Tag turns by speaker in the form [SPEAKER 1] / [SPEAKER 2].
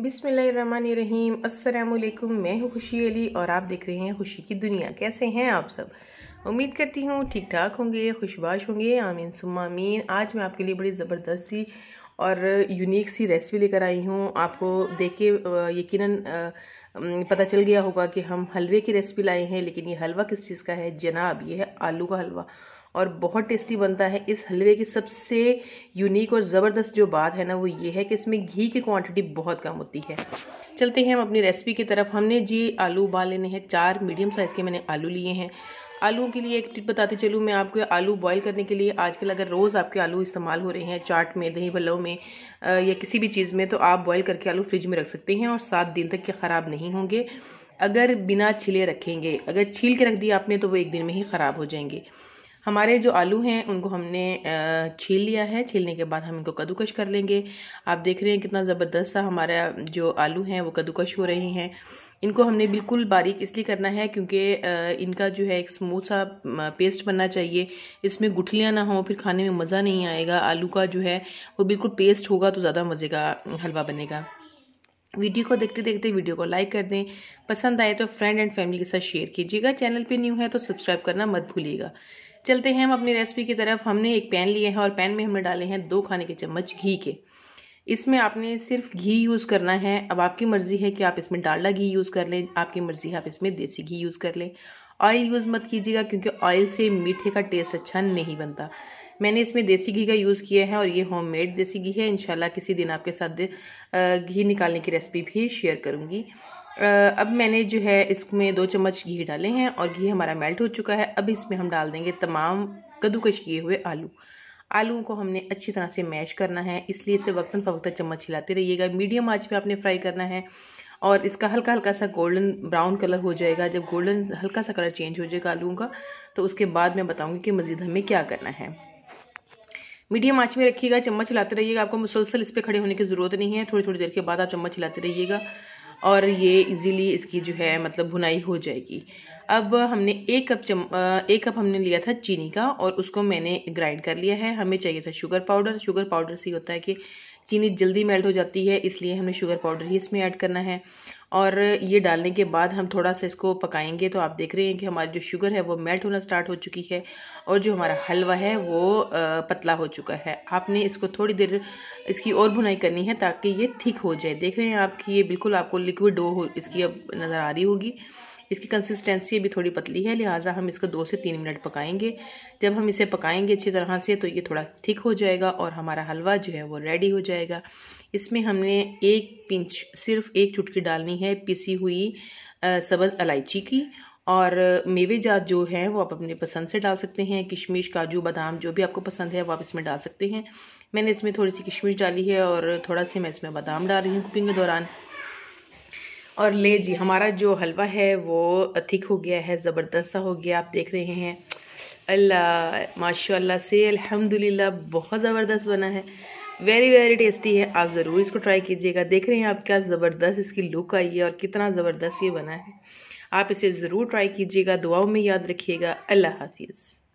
[SPEAKER 1] बिसमीम अल्लाम मैं हूँ खुशी अली और आप देख रहे हैं खुशी की दुनिया कैसे हैं आप सब उम्मीद करती हूँ ठीक ठाक होंगे खुशबाश होंगे आमीन सुम आमीन आज मैं आपके लिए बड़ी ज़बरदस्ती और यूनिक सी रेसिपी लेकर आई हूँ आपको देख के यकीनन पता चल गया होगा कि हम हलवे की रेसिपी लाए हैं लेकिन ये हलवा किस चीज़ का है जनाब ये है आलू का हलवा और बहुत टेस्टी बनता है इस हलवे की सबसे यूनिक और ज़बरदस्त जो बात है ना वो ये है कि इसमें घी की क्वांटिटी बहुत कम होती है चलते हैं हम अपनी रेसिपी की तरफ हमने जी आलू उबाल लेने हैं चार मीडियम साइज़ के मैंने आलू लिए हैं आलू के लिए एक टिप बताते चलूँ मैं आपको आलू बॉईल करने के लिए आजकल अगर रोज़ आपके आलू इस्तेमाल हो रहे हैं चाट में दही भल्लों में या किसी भी चीज़ में तो आप बॉईल करके आलू फ्रिज में रख सकते हैं और सात दिन तक के ख़राब नहीं होंगे अगर बिना छिले रखेंगे अगर छील के रख दिया आपने तो वो एक दिन में ही ख़राब हो जाएंगे हमारे जो आलू हैं उनको हमने छील लिया है छीलने के बाद हम इनको कद्दूकश कर लेंगे आप देख रहे हैं कितना ज़बरदस्त सा हमारा जो आलू हैं वो कद्दूकश हो रहे हैं इनको हमने बिल्कुल बारीक इसलिए करना है क्योंकि इनका जो है एक स्मूथ सा पेस्ट बनना चाहिए इसमें गुठलियाँ ना हो फिर खाने में मज़ा नहीं आएगा आलू का जो है वो बिल्कुल पेस्ट होगा तो ज़्यादा मज़े का हलवा बनेगा वीडियो को देखते देखते वीडियो को लाइक कर दें पसंद आए तो फ्रेंड एंड फैमिली के साथ शेयर कीजिएगा चैनल पे न्यू है तो सब्सक्राइब करना मत भूलिएगा चलते हैं हम अपनी रेसिपी की तरफ हमने एक पैन लिए हैं और पैन में हमने डाले हैं दो खाने के चम्मच घी के इसमें आपने सिर्फ घी यूज़ करना है अब आपकी मर्ज़ी है कि आप इसमें डालडा घी यूज़ कर लें आपकी मर्ज़ी है आप इसमें देसी घी यूज़ कर लें ऑयल यूज़ मत कीजिएगा क्योंकि ऑयल से मीठे का टेस्ट अच्छा नहीं बनता मैंने इसमें देसी घी का यूज़ किया है और ये होममेड देसी घी है इंशाल्लाह किसी दिन आपके साथ घी निकालने की रेसिपी भी शेयर करूँगी अब मैंने जो है इसमें दो चम्मच घी डाले हैं और घी हमारा मेल्ट हो चुका है अब इसमें हम डाल देंगे तमाम कद्दूकश किए हुए आलू आलू को हमने अच्छी तरह से मैश करना है इसलिए इसे वक्ता फ़वक्ता चम्मच हिलाते रहिएगा मीडियम आंच पे आपने फ्राई करना है और इसका हल्का हल्का सा गोल्डन ब्राउन कलर हो जाएगा जब गोल्डन हल्का सा कलर चेंज हो जाएगा आलू का तो उसके बाद मैं बताऊँगी कि मज़ीद हमें क्या करना है मीडियम आँच में रखिएगा चम्मच हिलाते रहिएगा आपको मुसलसल इस पर खड़े होने की ज़रूरत नहीं है थोड़ी थोड़ी देर के बाद आप चम्मच हिलाते रहिएगा और ये इजीली इसकी जो है मतलब भुनाई हो जाएगी अब हमने एक कप चम एक कप हमने लिया था चीनी का और उसको मैंने ग्राइंड कर लिया है हमें चाहिए था शुगर पाउडर शुगर पाउडर से होता है कि चीनी जल्दी मेल्ट हो जाती है इसलिए हमें शुगर पाउडर ही इसमें ऐड करना है और ये डालने के बाद हम थोड़ा सा इसको पकाएंगे तो आप देख रहे हैं कि हमारी जो शुगर है वो मेल्ट होना स्टार्ट हो चुकी है और जो हमारा हलवा है वो पतला हो चुका है आपने इसको थोड़ी देर इसकी और बुनाई करनी है ताकि ये थिक हो जाए देख रहे हैं आप कि ये बिल्कुल आपको लिक्विड डो हो इसकी अब नज़र आ रही होगी इसकी कंसिस्टेंसी भी थोड़ी पतली है लिहाजा हम इसको दो से तीन मिनट पकाएंगे जब हम इसे पकाएंगे अच्छी तरह से तो ये थोड़ा थिक हो जाएगा और हमारा हलवा जो है वो रेडी हो जाएगा इसमें हमने एक पिंच सिर्फ एक चुटकी डालनी है पिसी हुई सब्ज़ इलायची की और मेवे जात जो हैं वो आप अपने पसंद से डाल सकते हैं किशमिश काजू बादाम जो भी आपको पसंद है वो आप इसमें डाल सकते हैं मैंने इसमें थोड़ी सी किशमिश डाली है और थोड़ा सा मैं इसमें बादाम डाल रही हूँ कुकिंग के दौरान और ले जी हमारा जो हलवा है वो थिक हो गया है ज़बरदस्त हो गया आप देख रहे हैं अल्लाह माशाल्लाह से अल्हम्दुलिल्लाह बहुत ज़बरदस्त बना है वेरी वेरी टेस्टी है आप ज़रूर इसको ट्राई कीजिएगा देख रहे हैं आप क्या ज़बरदस्त इसकी लुक आई है और कितना ज़बरदस्त ये बना है आप इसे ज़रूर ट्राई कीजिएगा दुआओं में याद रखिएगा अल्लाह हाफिज़